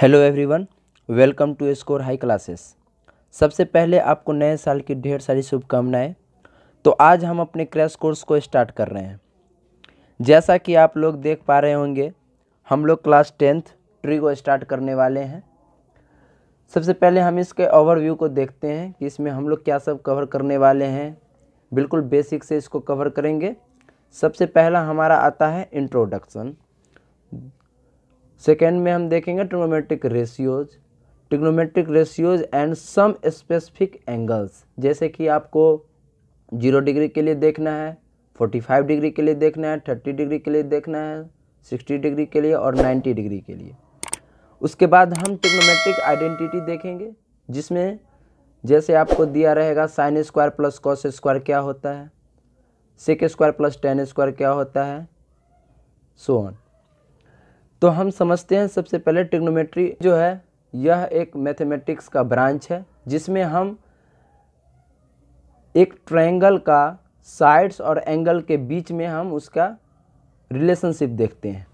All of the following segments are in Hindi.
Hello everyone welcome to Score High classes सबसे पहले आपको नए साल की ढेर सारी शुभकामनाएं तो आज हम अपने क्रैश कोर्स को स्टार्ट कर रहे हैं जैसा कि आप लोग देख पा रहे होंगे हम लोग क्लास टेंथ ट्री को स्टार्ट करने वाले हैं सबसे पहले हम इसके ओवरव्यू को देखते हैं कि इसमें हम लोग क्या सब कवर करने वाले हैं बिल्कुल बेसिक से इसको कवर करेंगे सबसे पहला हमारा आता है इंट्रोडक्शन सेकेंड में हम देखेंगे trigonometric ratios trigonometric ratios and some specific angles जैसे कि आपको जीरो डिग्री के लिए देखना है फोर्टी फाइव डिग्री के लिए देखना है थर्टी डिग्री के लिए देखना है सिक्सटी डिग्री के लिए और नाइन्टी डिग्री के लिए उसके बाद हम ट्रिग्नोमेट्रिक आइडेंटिटी देखेंगे जिसमें जैसे आपको दिया रहेगा sine square plus cos square क्या होता है sec square plus tan square क्या होता है सो so ऑन तो हम समझते हैं सबसे पहले ट्रिग्नोमेट्री जो है यह एक मैथमेटिक्स का ब्रांच है जिसमें हम एक ट्रायंगल का साइड्स और एंगल के बीच में हम उसका रिलेशनशिप देखते हैं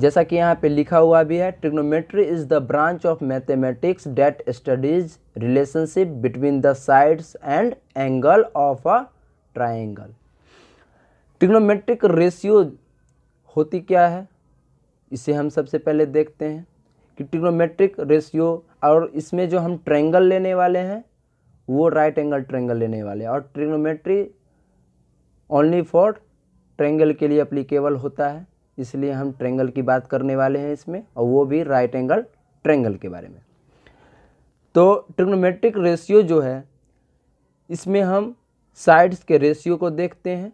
जैसा कि यहाँ पे लिखा हुआ भी है trigonometry is the branch of mathematics that studies relationship between the sides and angle of a triangle trigonometric ratio होती क्या है इसे हम सबसे पहले देखते हैं कि ट्रिग्नोमेट्रिक रेशियो और इसमें जो हम ट्रेंगल लेने वाले हैं वो राइट एंगल ट्रेंगल लेने वाले हैं और ट्रिग्नोमेट्री ओनली फॉर ट्रेंगल के लिए अप्लीकेबल होता है इसलिए हम ट्रेंगल की बात करने वाले हैं इसमें और वो भी राइट एंगल ट्रेंगल के बारे में तो ट्रिग्नोमेट्रिक रेशियो जो है इसमें हम साइड्स के रेशियो को देखते हैं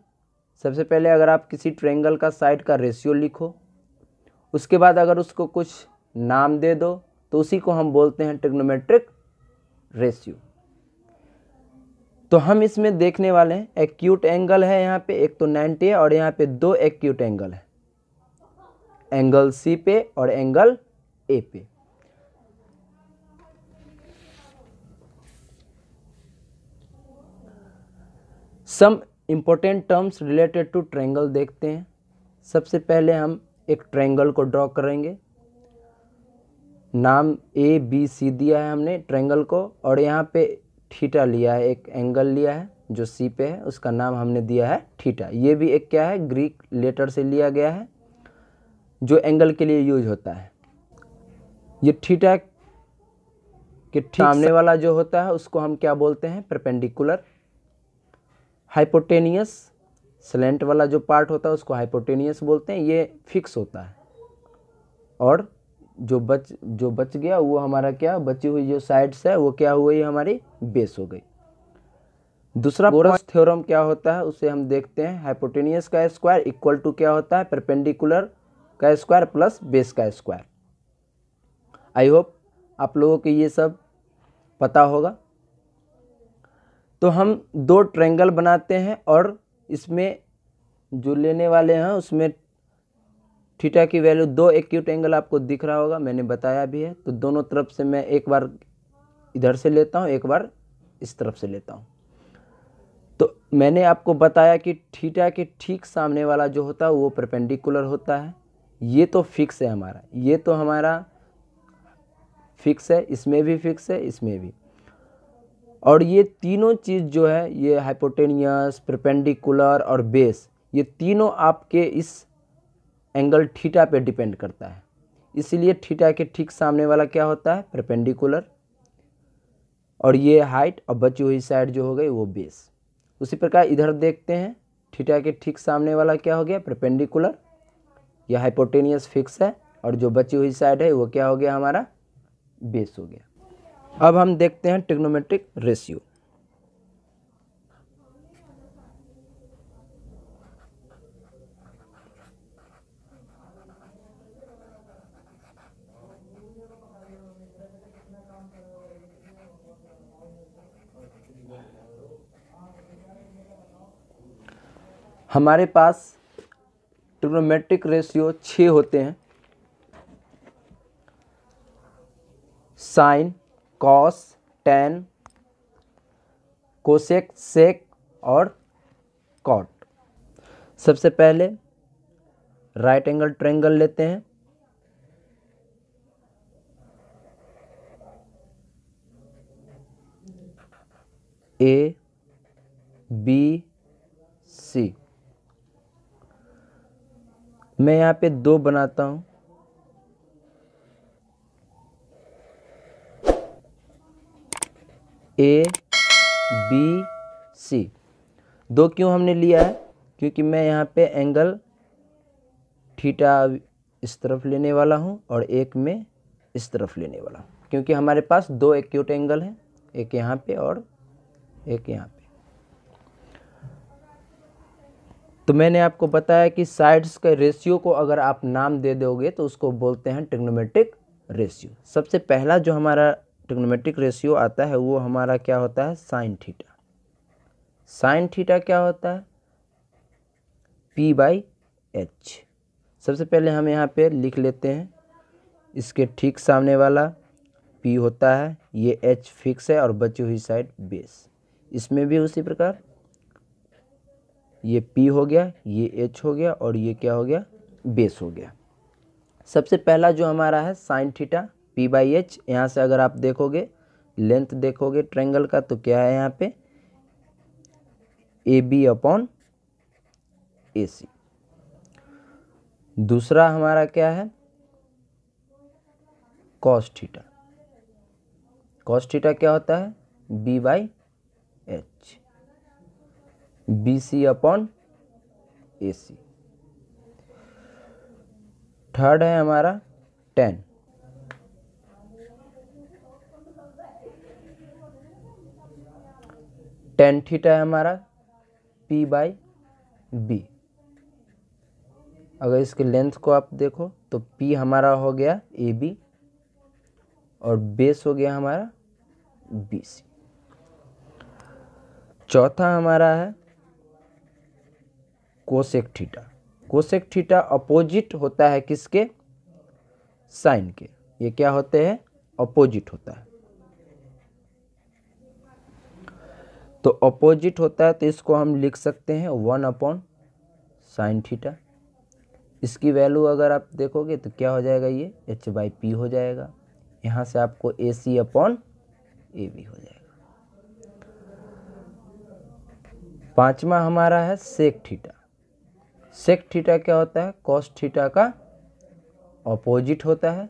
सबसे पहले अगर आप किसी ट्रेंगल का साइड का रेशियो लिखो उसके बाद अगर उसको कुछ नाम दे दो तो उसी को हम बोलते हैं ट्रिग्नोमेट्रिक रेशियो तो हम इसमें देखने वाले हैं एक्यूट एंगल है यहाँ पे एक तो 90 है और यहाँ पे दो एक्यूट एंगल है एंगल सी पे और एंगल ए पे some important terms related to triangle देखते हैं सबसे पहले हम एक ट्रेंगल को ड्रॉ करेंगे नाम ए बी सी दिया है हमने ट्रेंगल को और यहाँ पे थीटा लिया है एक एंगल लिया है जो सी पे है उसका नाम हमने दिया है थीटा ये भी एक क्या है ग्रीक लेटर से लिया गया है जो एंगल के लिए यूज होता है ये थीटा के सामने वाला जो होता है उसको हम क्या बोलते हैं प्रपेंडिकुलर हाइपोटेनियस स्लेंट वाला जो पार्ट होता है उसको हाइपोटेनियस बोलते हैं ये फिक्स होता है और जो बच जो बच गया वो हमारा क्या बची हुई जो साइड्स है वो क्या हुई हमारी बेस हो गई दूसरा बोरस थ्योरम क्या होता है उसे हम देखते हैं हाइपोटेनियस का स्क्वायर इक्वल टू क्या होता है परपेंडिकुलर का स्क्वायर प्लस बेस का स्क्वायर आई होप आप लोगों को ये सब पता होगा तो हम दो ट्रेंगल बनाते हैं और इसमें जो लेने वाले हैं उसमें थीटा की वैल्यू दो एक्यूट एंगल आपको दिख रहा होगा मैंने बताया भी है तो दोनों तरफ से मैं एक बार इधर से लेता हूँ एक बार इस तरफ से लेता हूँ तो मैंने आपको बताया कि थीटा के ठीक सामने वाला जो होता है वो परपेंडिकुलर होता है ये तो फिक्स है हमारा ये तो हमारा फिक्स है इसमें भी फिक्स है इसमें भी और ये तीनों चीज़ जो है ये हाइपोटेनियस प्रपेंडिकुलर और बेस ये तीनों आपके इस एंगल थीटा पे डिपेंड करता है इसलिए थीटा के ठीक सामने वाला क्या होता है प्रपेंडिकुलर और ये हाइट और बची हुई साइड जो हो गई वो बेस उसी प्रकार इधर देखते हैं थीटा के ठीक सामने वाला क्या हो गया प्रपेंडिकुलर यह हाइपोटेनियस फिक्स है और जो बची हुई साइड है वो क्या हो गया हमारा बेस हो गया अब हम देखते हैं ट्रिग्नोमेट्रिक रेशियो हमारे पास ट्रिग्नोमेट्रिक रेशियो छः होते हैं sine cos tan cosec sec और कॉट सबसे पहले राइट एंगल ट्रेंगल लेते हैं ए बी सी मैं यहाँ पे दो बनाता हूँ ए बी सी दो क्यों हमने लिया है क्योंकि मैं यहाँ पे एंगल थीटा इस तरफ लेने वाला हूँ और एक में इस तरफ लेने वाला हूँ क्योंकि हमारे पास दो एक्यूट एंगल हैं एक यहाँ पे और एक यहाँ पे तो मैंने आपको बताया कि साइड्स के रेशियो को अगर आप नाम दे दोगे तो उसको बोलते हैं ट्रिग्नोमेट्रिक रेशियो सबसे पहला जो हमारा ट्रिग्नोमेट्रिक रेशियो आता है वो हमारा क्या होता है साइन थीटा साइन थीटा क्या होता है पी बाई एच सबसे पहले हम यहाँ पे लिख लेते हैं इसके ठीक सामने वाला पी होता है ये एच फिक्स है और बची हुई साइड बेस इसमें भी उसी प्रकार ये पी हो गया ये एच हो गया और ये क्या हो गया बेस हो गया सबसे पहला जो हमारा है sine theta P by H यहाँ से अगर आप देखोगे लेंथ देखोगे ट्रेंगल का तो क्या है यहाँ पे ए बी अपॉन ए सी दूसरा हमारा क्या है कॉस्ट थीटा कॉस थीटा क्या होता है B by H B C upon A C third है हमारा टेन टेन थीटा है हमारा पी बाई बी अगर इसके लेंथ को आप देखो तो पी हमारा हो गया ए बी और बेस हो गया हमारा बी सी चौथा हमारा है cosec theta cosec theta opposite होता है किसके साइन के ये क्या होते हैं अपोजिट होता है तो अपोजिट होता है तो इसको हम लिख सकते हैं वन अपॉन साइन थीटा इसकी वैल्यू अगर आप देखोगे तो क्या हो जाएगा ये एच बाई पी हो जाएगा यहाँ से आपको ए सी अपॉन ए बी हो जाएगा पांचवा हमारा है सेक थीटा सेक थीटा क्या होता है कॉस थीटा का अपोजिट होता है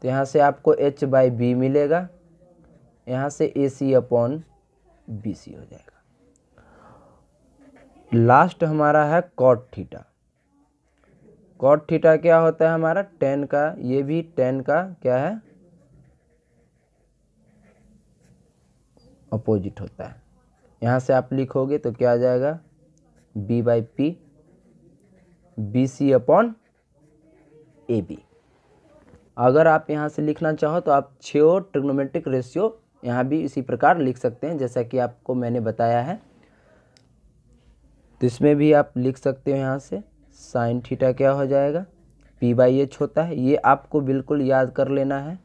तो यहाँ से आपको एच बाई बी मिलेगा यहाँ से ए सी अपॉन बी सी हो जाएगा लास्ट हमारा है कॉट थीटा कॉट थीटा क्या होता है हमारा टेन का ये भी टेन का क्या है अपोजिट होता है यहाँ से आप लिखोगे तो क्या आ जाएगा B by P B C upon A B अगर आप यहाँ से लिखना चाहो तो आप छो ट्रिग्नोमेट्रिक रेशियो यहाँ भी इसी प्रकार लिख सकते हैं जैसा कि आपको मैंने बताया है तो इसमें भी आप लिख सकते हो यहाँ से साइन थीटा क्या हो जाएगा पी बाई एच होता है ये आपको बिल्कुल याद कर लेना है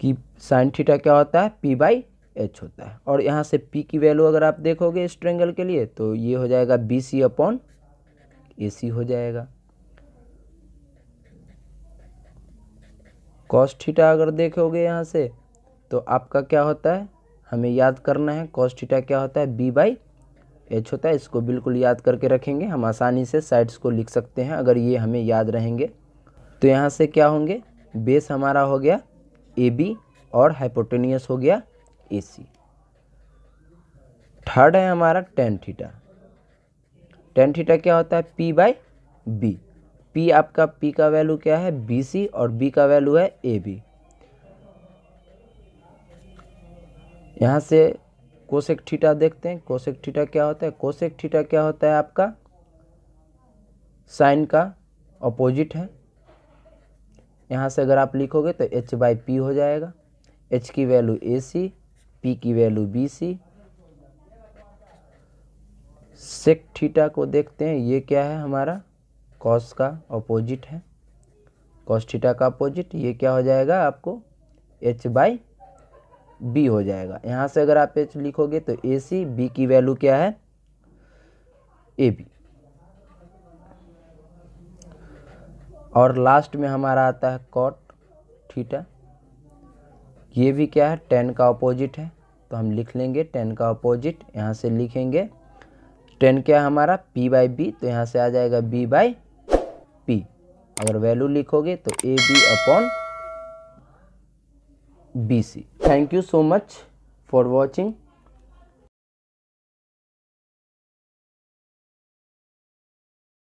कि साइन थीटा क्या होता है पी बाई एच होता है और यहाँ से पी की वैल्यू अगर आप देखोगे इस ट्रेंगल के लिए तो ये हो जाएगा बी सी अपॉन ए सी हो जाएगा कॉस्ट थीटा अगर देखोगे यहाँ से तो आपका क्या होता है हमें याद करना है कॉस थीटा क्या होता है बी बाई एच होता है इसको बिल्कुल याद करके रखेंगे हम आसानी से साइड्स को लिख सकते हैं अगर ये हमें याद रहेंगे तो यहाँ से क्या होंगे बेस हमारा हो गया ए बी और हाइपोटेनियस हो गया ए सी थर्ड है हमारा टेन थीटा टेन थीटा क्या होता है पी बाई बी पी आपका पी का वैल्यू क्या है बी सी और बी का वैल्यू है ए बी यहाँ से कोशेक ठीटा देखते हैं कोशेक ठीटा क्या होता है कोशेक ठीटा क्या होता है आपका साइन का अपोजिट है यहाँ से अगर आप लिखोगे तो एच बाई पी हो जाएगा एच की वैल्यू ए सी पी की value B C sec theta को देखते हैं ये क्या है हमारा कॉस का अपोजिट है कॉस ठीटा का अपोजिट ये क्या हो जाएगा आपको एच बाई बी हो जाएगा यहाँ से अगर आप एच लिखोगे तो ए सी बी की वैल्यू क्या है ए बी और लास्ट में हमारा आता है कॉट थीटा ये भी क्या है टेन का अपोजिट है तो हम लिख लेंगे टेन का अपोजिट यहाँ से लिखेंगे टेन क्या है हमारा पी बाई बी तो यहाँ से आ जाएगा बी बाई पी अगर वैल्यू लिखोगे तो A B upon BC. Thank you so much for watching.